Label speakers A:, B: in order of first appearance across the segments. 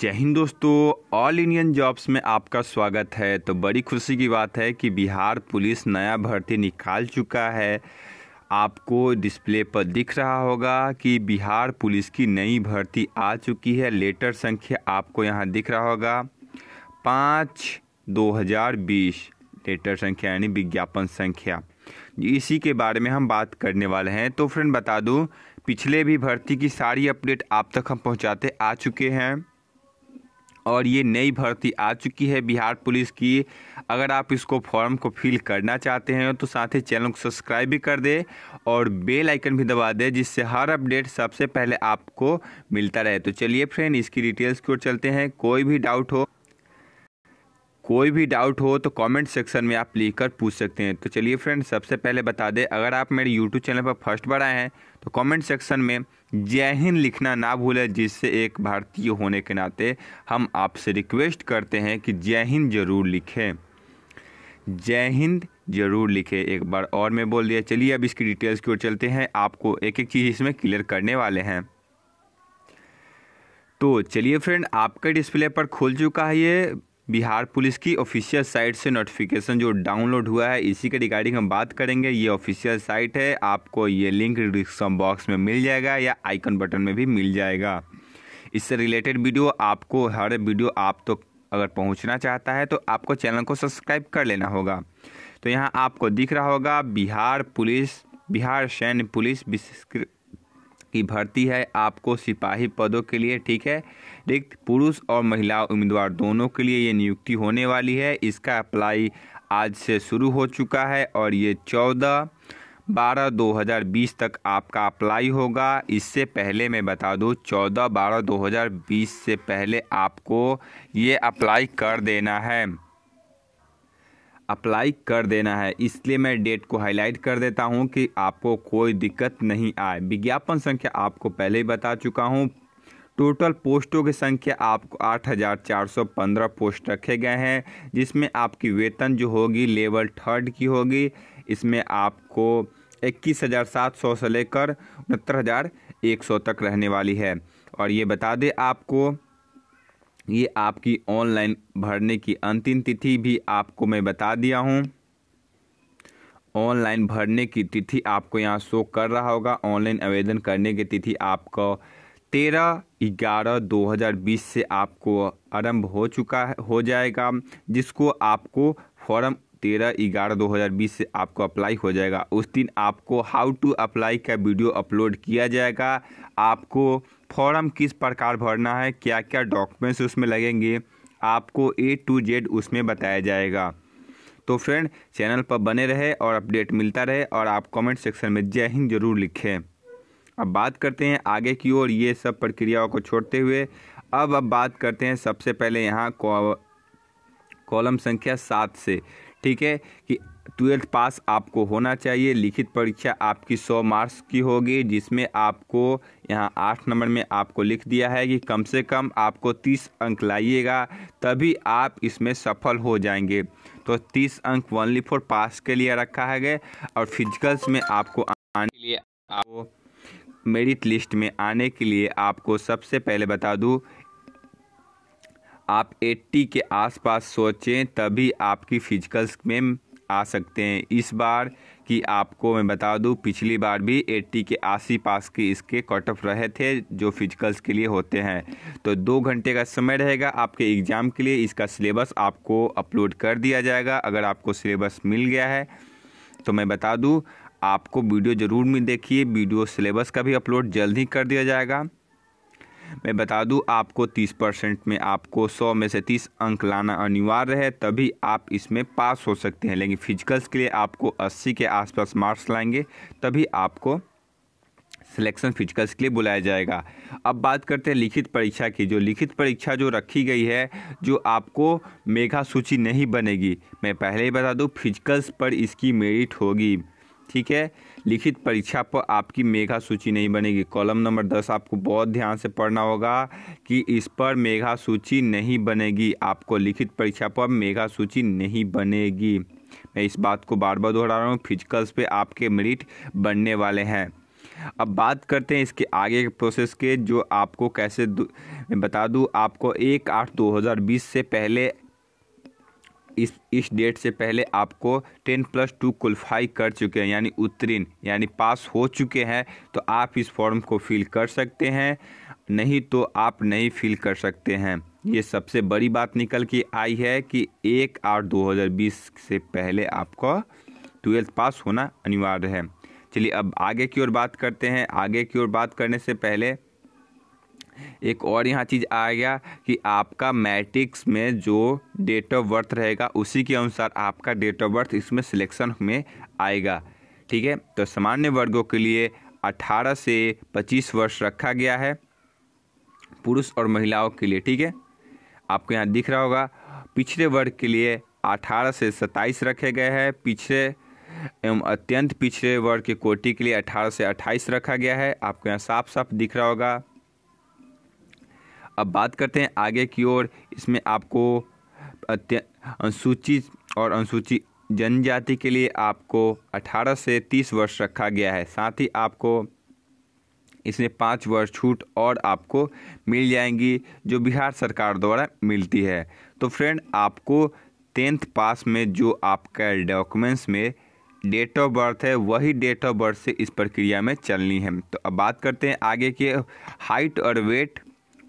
A: जय हिंद दोस्तों all Indian jobs में आपका स्वागत है तो बड़ी खुशी की बात है कि बिहार पुलिस नया भर्ती निकाल चुका है आपको डिस्प्ले पर दिख रहा होगा कि बिहार पुलिस की नई भर्ती आ चुकी है लेटर संख्या आपको यहाँ दिख रहा होगा पाँच दो हज़ार बीस लेटर संख्या यानी विज्ञापन संख्या इसी के बारे में हम बात करने वाले हैं तो फ्रेंड बता दूँ पिछले भी भर्ती की सारी अपडेट आप तक हम पहुँचाते आ चुके हैं और ये नई भर्ती आ चुकी है बिहार पुलिस की अगर आप इसको फॉर्म को फिल करना चाहते हैं तो साथ ही चैनल को सब्सक्राइब भी कर दें और बेल आइकन भी दबा दें जिससे हर अपडेट सबसे पहले आपको मिलता रहे तो चलिए फ्रेंड इसकी डिटेल्स की ओर चलते हैं कोई भी डाउट हो कोई भी डाउट हो तो कमेंट सेक्शन में आप लिखकर पूछ सकते हैं तो चलिए फ्रेंड सबसे पहले बता दें अगर आप मेरे यूट्यूब चैनल पर फर्स्ट बार आए हैं तो कमेंट सेक्शन में जय हिंद लिखना ना भूलें जिससे एक भारतीय होने के नाते हम आपसे रिक्वेस्ट करते हैं कि जय हिंद जरूर लिखें जय हिंद जरूर लिखें एक बार और मैं बोल दिया चलिए अब इसकी डिटेल्स की ओर चलते हैं आपको एक एक चीज़ इसमें क्लियर करने वाले हैं तो चलिए फ्रेंड आपके डिस्प्ले पर खुल चुका है ये बिहार पुलिस की ऑफिशियल साइट से नोटिफिकेशन जो डाउनलोड हुआ है इसी के रिगार्डिंग हम बात करेंगे ये ऑफिशियल साइट है आपको ये लिंक डिस्क्रिप्शन बॉक्स में मिल जाएगा या आइकन बटन में भी मिल जाएगा इससे रिलेटेड वीडियो आपको हर वीडियो आप तो अगर पहुंचना चाहता है तो आपको चैनल को सब्सक्राइब कर लेना होगा तो यहाँ आपको दिख रहा होगा बिहार पुलिस बिहार सैन्य पुलिस की भर्ती है आपको सिपाही पदों के लिए ठीक है रिक्त पुरुष और महिला उम्मीदवार दोनों के लिए ये नियुक्ति होने वाली है इसका अप्लाई आज से शुरू हो चुका है और ये चौदह बारह दो हज़ार बीस तक आपका अप्लाई होगा इससे पहले मैं बता दूँ चौदह बारह दो हज़ार बीस से पहले आपको ये अप्लाई कर देना है अप्लाई कर देना है इसलिए मैं डेट को हाईलाइट कर देता हूँ कि आपको कोई दिक्कत नहीं आए विज्ञापन संख्या आपको पहले ही बता चुका हूँ टोटल पोस्टों की संख्या आपको 8,415 पोस्ट रखे गए हैं जिसमें आपकी वेतन जो होगी लेवल थर्ड की होगी इसमें आपको इक्कीस हज़ार सात सौ से लेकर उनहत्तर हज़ार एक सौ तक रहने वाली है और ये बता दें आपको ये आपकी ऑनलाइन भरने की अंतिम तिथि भी आपको मैं बता दिया हूँ ऑनलाइन भरने की तिथि आपको यहाँ शो कर रहा होगा ऑनलाइन आवेदन करने की तिथि आपका तेरह ग्यारह दो हज़ार बीस से आपको आरंभ हो चुका है हो जाएगा जिसको आपको फॉर्म तेरह ग्यारह दो हज़ार बीस से आपको अप्लाई हो जाएगा उस दिन आपको हाउ टू अप्लाई का वीडियो अपलोड किया जाएगा आपको फॉर्म किस प्रकार भरना है क्या क्या डॉक्यूमेंट्स उसमें लगेंगे आपको ए टू जेड उसमें बताया जाएगा तो फ्रेंड चैनल पर बने रहे और अपडेट मिलता रहे और आप कमेंट सेक्शन में जय हिंद जरूर लिखें अब बात करते हैं आगे की ओर ये सब प्रक्रियाओं को छोड़ते हुए अब अब बात करते हैं सबसे पहले यहाँ कॉलम संख्या सात से ठीक है कि ट्वेल्थ पास आपको होना चाहिए लिखित परीक्षा आपकी सौ मार्क्स की होगी जिसमें आपको यहाँ आठ नंबर में आपको लिख दिया है कि कम से कम आपको तीस अंक लाइएगा तभी आप इसमें सफल हो जाएंगे तो तीस अंक वनली फोर पास के लिए रखा है गए और फिजिकल्स में आपको आने के लिए आपको मेरिट लिस्ट में आने के लिए आपको सबसे पहले बता दूँ आप 80 के आसपास सोचें तभी आपकी फिजिकल्स में आ सकते हैं इस बार कि आपको मैं बता दूं पिछली बार भी 80 के आसी पास के इसके कट ऑफ रहे थे जो फिजिकल्स के लिए होते हैं तो दो घंटे का समय रहेगा आपके एग्ज़ाम के लिए इसका सिलेबस आपको अपलोड कर दिया जाएगा अगर आपको सिलेबस मिल गया है तो मैं बता दूँ आपको वीडियो ज़रूर में देखिए वीडियो सिलेबस का भी अपलोड जल्द ही कर दिया जाएगा मैं बता दूं आपको 30 परसेंट में आपको 100 में से 30 अंक लाना अनिवार्य है तभी आप इसमें पास हो सकते हैं लेकिन फिजिकल्स के लिए आपको 80 के आसपास मार्क्स लाएंगे तभी आपको सिलेक्शन फिजिकल्स के लिए बुलाया जाएगा अब बात करते हैं लिखित परीक्षा की जो लिखित परीक्षा जो रखी गई है जो आपको मेघा सूची नहीं बनेगी मैं पहले ही बता दूँ फिजिकल्स पर इसकी मेरिट होगी ठीक है लिखित परीक्षा पर आपकी मेघा सूची नहीं बनेगी कॉलम नंबर दस आपको बहुत ध्यान से पढ़ना होगा कि इस पर मेघा सूची नहीं बनेगी आपको लिखित परीक्षा पर मेघा सूची नहीं बनेगी मैं इस बात को बार बार दोहरा रहा हूँ फिजिकल्स पे आपके मेरिट बनने वाले हैं अब बात करते हैं इसके आगे के प्रोसेस के जो आपको कैसे बता दूँ आपको एक आठ दो हज़ार बीस से पहले इस इस डेट से पहले आपको टेन प्लस टू क्वालिफाई कर चुके हैं यानी उत्तीर्ण यानी पास हो चुके हैं तो आप इस फॉर्म को फिल कर सकते हैं नहीं तो आप नहीं फिल कर सकते हैं ये सबसे बड़ी बात निकल के आई है कि एक आठ दो हज़ार बीस से पहले आपको ट्वेल्थ पास होना अनिवार्य है चलिए अब आगे की ओर बात करते हैं आगे की ओर बात करने से पहले एक और यहाँ चीज़ आ गया कि आपका मैट्रिक्स में जो डेट ऑफ बर्थ रहेगा उसी के अनुसार आपका डेट ऑफ बर्थ इसमें सिलेक्शन में आएगा ठीक है तो सामान्य वर्गों के लिए 18 से 25 वर्ष रखा गया है पुरुष और महिलाओं के लिए ठीक है आपको यहाँ दिख रहा होगा पिछड़े वर्ग के लिए 18 से 27 रखे गए हैं पिछड़े एवं अत्यंत पिछड़े वर्ग के कोटि के लिए 18 से 28 रखा गया है आपको यहाँ साफ साफ दिख रहा होगा अब बात करते हैं आगे की ओर इसमें आपको अनुसूचित और अनुसूचित जनजाति के लिए आपको 18 से 30 वर्ष रखा गया है साथ ही आपको इसमें पाँच वर्ष छूट और आपको मिल जाएंगी जो बिहार सरकार द्वारा मिलती है तो फ्रेंड आपको टेंथ पास में जो आपका डॉक्यूमेंट्स में डेट ऑफ बर्थ है वही डेट ऑफ बर्थ से इस प्रक्रिया में चलनी है तो अब बात करते हैं आगे के हाइट और वेट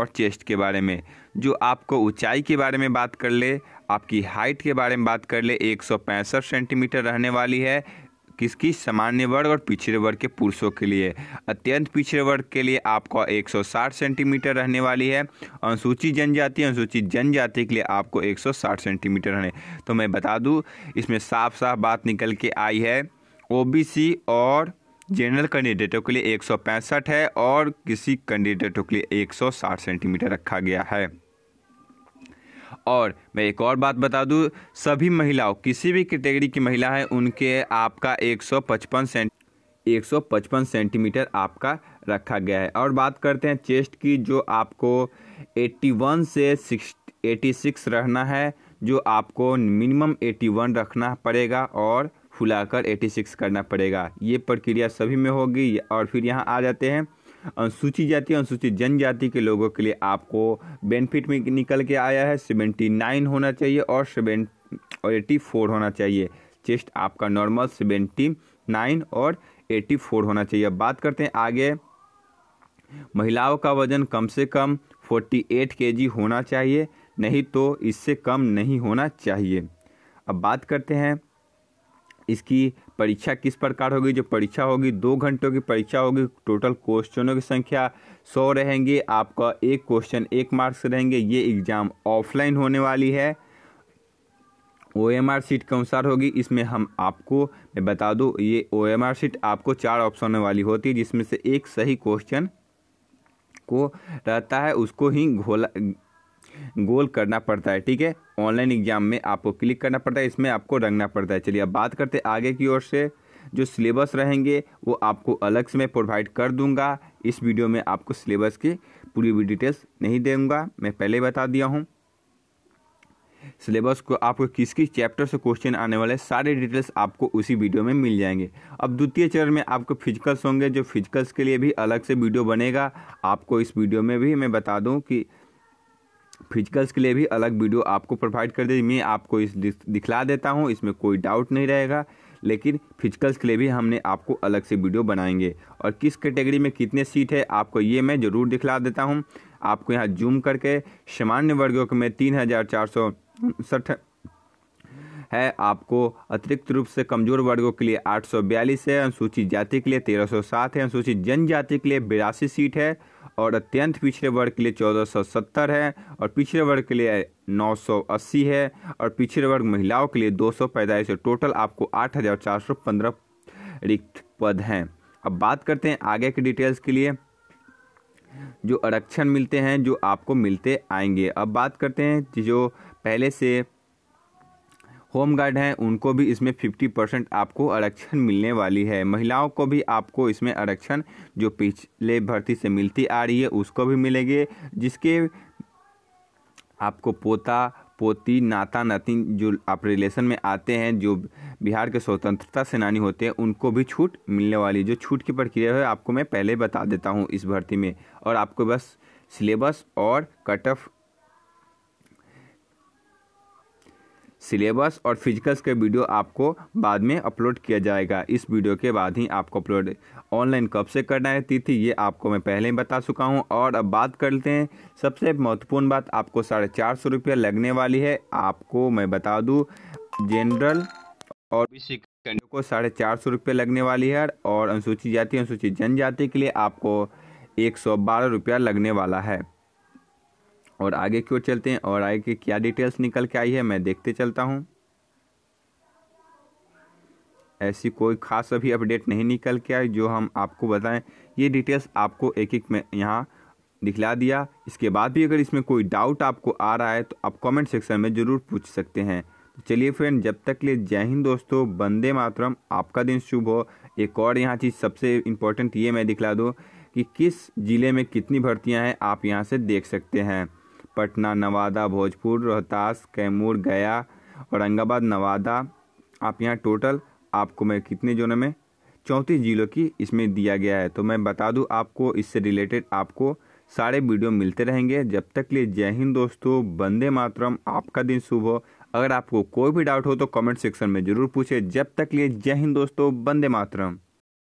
A: और चेस्ट के बारे में जो आपको ऊंचाई के बारे में बात कर ले आपकी हाइट के बारे में बात कर ले एक सेंटीमीटर रहने वाली है किसकी सामान्य वर्ग और पिछड़े वर्ग के पुरुषों के लिए अत्यंत पिछड़े वर्ग के लिए आपको 160 सेंटीमीटर रहने वाली है अनुसूचित जनजाति अनुसूचित जनजाति के लिए आपको 160 सेंटीमीटर रहने तो मैं बता दूं इसमें साफ साफ बात निकल के आई है ओबीसी और जनरल कैंडिडेटों के लिए एक है और किसी कैंडिडेटों के लिए 160 सेंटीमीटर रखा गया है और मैं एक और बात बता दूं सभी महिलाओं किसी भी कैटेगरी की महिला है उनके आपका 155 सेंट 155 सेंटीमीटर आपका रखा गया है और बात करते हैं चेस्ट की जो आपको 81 से 86 रहना है जो आपको मिनिमम 81 रखना पड़ेगा और फुलाकर 86 करना पड़ेगा ये प्रक्रिया सभी में होगी और फिर यहाँ आ जाते हैं अनुसूचित जाति अनुसूचित जनजाति के लोगों के लिए आपको बेनिफिट में निकल के आया है सेवेंटी नाइन होना चाहिए और सेवन और एटी फोर होना चाहिए चेस्ट आपका नॉर्मल सेवेंटी नाइन और एटी फोर होना चाहिए अब बात करते हैं आगे महिलाओं का वजन कम से कम फोर्टी एट के जी होना चाहिए नहीं तो इससे कम नहीं होना चाहिए अब बात करते हैं इसकी परीक्षा किस प्रकार होगी जो परीक्षा होगी दो घंटों की परीक्षा होगी टोटल क्वेश्चनों की संख्या सौ रहेंगे आपका एक क्वेश्चन एक मार्क्स रहेंगे ये एग्ज़ाम ऑफलाइन होने वाली है ओ एम आर सीट के अनुसार होगी इसमें हम आपको मैं बता दूँ ये ओ एम आर सीट आपको चार ऑप्शन वाली होती है जिसमें से एक सही क्वेश्चन को रहता है उसको ही घोला गोल करना पड़ता है ठीक है ऑनलाइन एग्जाम में आपको क्लिक करना पड़ता है इसमें आपको रंगना पड़ता है चलिए अब बात करते हैं आगे की ओर से जो सिलेबस रहेंगे वो आपको अलग से मैं प्रोवाइड कर दूंगा इस वीडियो में आपको सिलेबस की पूरी डिटेल्स नहीं दूंगा मैं पहले बता दिया हूँ सिलेबस को आपको किस किस चैप्टर से क्वेश्चन आने वाले सारे डिटेल्स आपको उसी वीडियो में मिल जाएंगे अब द्वितीय चरण में आपको फिजिकल्स होंगे जो फिजिकल्स के लिए भी अलग से वीडियो बनेगा आपको इस वीडियो में भी मैं बता दूं कि फिजिकल्स के लिए भी अलग वीडियो आपको प्रोवाइड कर देगी मैं आपको इस दिखला देता हूँ इसमें कोई डाउट नहीं रहेगा लेकिन फिजिकल्स के लिए भी हमने आपको अलग से वीडियो बनाएंगे और किस कैटेगरी में कितने सीट है आपको ये मैं ज़रूर दिखला देता हूँ आपको यहाँ जूम करके सामान्य वर्गों के में तीन हज़ार चार सौ है आपको अतिरिक्त रूप से कमजोर वर्गों के लिए 842 है अनुसूचित जाति के लिए 1307 है अनुसूचित जनजाति के लिए बिरासी सीट है और अत्यंत पिछड़े वर्ग के लिए 1470 है और पिछड़े वर्ग के लिए 980 है और पिछड़े वर्ग महिलाओं के लिए दो सौ पैंतालीस टोटल आपको पंद्रह रिक्त पद हैं अब बात करते हैं आगे की डिटेल्स के लिए जो आरक्षण मिलते हैं जो आपको मिलते आएंगे अब बात करते हैं जो पहले से होम गार्ड हैं उनको भी इसमें 50 परसेंट आपको आरक्षण मिलने वाली है महिलाओं को भी आपको इसमें आरक्षण जो पिछले भर्ती से मिलती आ रही है उसको भी मिलेगी जिसके आपको पोता पोती नाता नाती जो आप रिलेशन में आते हैं जो बिहार के स्वतंत्रता सेनानी होते हैं उनको भी छूट मिलने वाली जो छूट की प्रक्रिया है आपको मैं पहले बता देता हूँ इस भर्ती में और आपको बस सिलेबस और कट ऑफ सिलेबस और फिजिकल्स के वीडियो आपको बाद में अपलोड किया जाएगा इस वीडियो के बाद ही आपको अपलोड ऑनलाइन कब से करना है तिथि ये आपको मैं पहले ही बता चुका हूँ और अब बात करते हैं सबसे महत्वपूर्ण बात आपको साढ़े चार सौ रुपया लगने वाली है आपको मैं बता दूँ जनरल और को साढ़े चार सौ रुपये लगने वाली है और अनुसूचित जाति अनुसूचित जनजाति के लिए आपको एक सौ बारह रुपया लगने वाला है और आगे की ओर चलते हैं और आगे की क्या डिटेल्स निकल के आई है मैं देखते चलता हूँ ऐसी कोई खास अभी अपडेट नहीं निकल के आई जो हम आपको बताएं ये डिटेल्स आपको एक एक में यहाँ दिखला दिया इसके बाद भी अगर इसमें कोई डाउट आपको आ रहा है तो आप कमेंट सेक्शन में ज़रूर पूछ सकते हैं तो चलिए फ्रेंड जब तक लिए जय हिंद दोस्तों बंदे मातरम आपका दिन शुभ हो एक और यहाँ चीज़ सबसे इम्पोर्टेंट ये मैं दिखला दूँ कि किस ज़िले में कितनी भर्तियाँ हैं आप यहाँ से देख सकते हैं पटना नवादा भोजपुर रोहतास कैमूर गया औरंगाबाद नवादा आप यहाँ टोटल आपको मैं कितने जोन में चौंतीस जिलों की इसमें दिया गया है तो मैं बता दूं आपको इससे रिलेटेड आपको सारे वीडियो मिलते रहेंगे जब तक लिए जय हिंद दोस्तों बंदे मातरम आपका दिन शुभ हो अगर आपको कोई भी डाउट हो तो कमेंट सेक्शन में ज़रूर पूछें जब तक लिए जय हिंद दोस्तों बंदे मातरम